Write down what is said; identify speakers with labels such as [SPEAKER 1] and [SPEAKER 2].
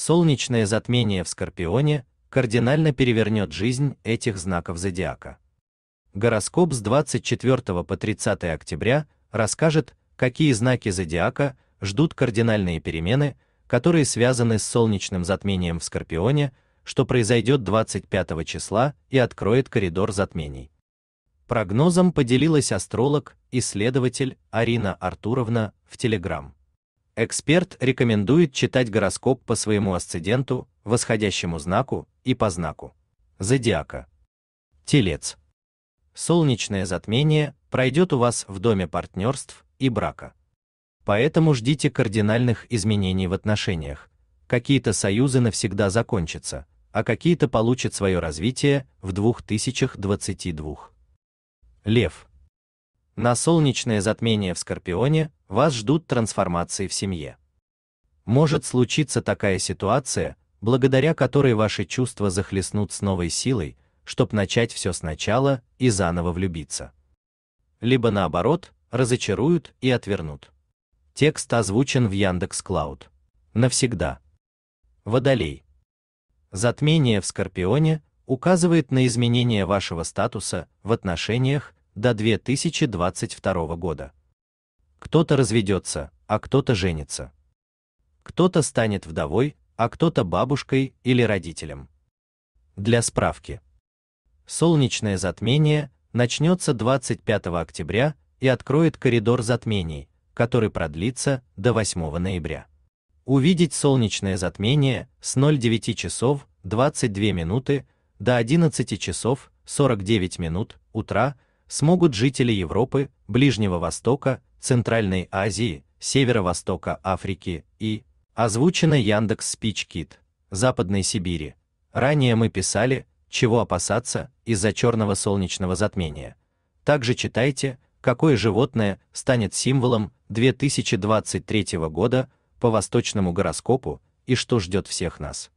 [SPEAKER 1] солнечное затмение в Скорпионе кардинально перевернет жизнь этих знаков зодиака. Гороскоп с 24 по 30 октября расскажет, какие знаки зодиака ждут кардинальные перемены, которые связаны с солнечным затмением в Скорпионе, что произойдет 25 числа и откроет коридор затмений. Прогнозом поделилась астролог, исследователь Арина Артуровна в Телеграм. Эксперт рекомендует читать гороскоп по своему асценденту, восходящему знаку и по знаку зодиака. Телец. Солнечное затмение пройдет у вас в доме партнерств и брака. Поэтому ждите кардинальных изменений в отношениях. Какие-то союзы навсегда закончатся, а какие-то получат свое развитие в 2022. Лев. На солнечное затмение в Скорпионе вас ждут трансформации в семье. Может случиться такая ситуация, благодаря которой ваши чувства захлестнут с новой силой, чтобы начать все сначала и заново влюбиться. Либо наоборот, разочаруют и отвернут. Текст озвучен в Яндекс Клауд. Навсегда. Водолей. Затмение в Скорпионе указывает на изменение вашего статуса в отношениях до 2022 года. Кто-то разведется, а кто-то женится. Кто-то станет вдовой, а кто-то бабушкой или родителем. Для справки. Солнечное затмение начнется 25 октября и откроет коридор затмений, который продлится до 8 ноября. Увидеть солнечное затмение с 09 часов 22 минуты до 11 часов 49 минут утра смогут жители Европы, Ближнего Востока, Центральной Азии, Северо-Востока Африки и, озвучено Яндекс Спич Кит, Западной Сибири. Ранее мы писали, чего опасаться из-за черного солнечного затмения. Также читайте, какое животное станет символом 2023 года по восточному гороскопу и что ждет всех нас.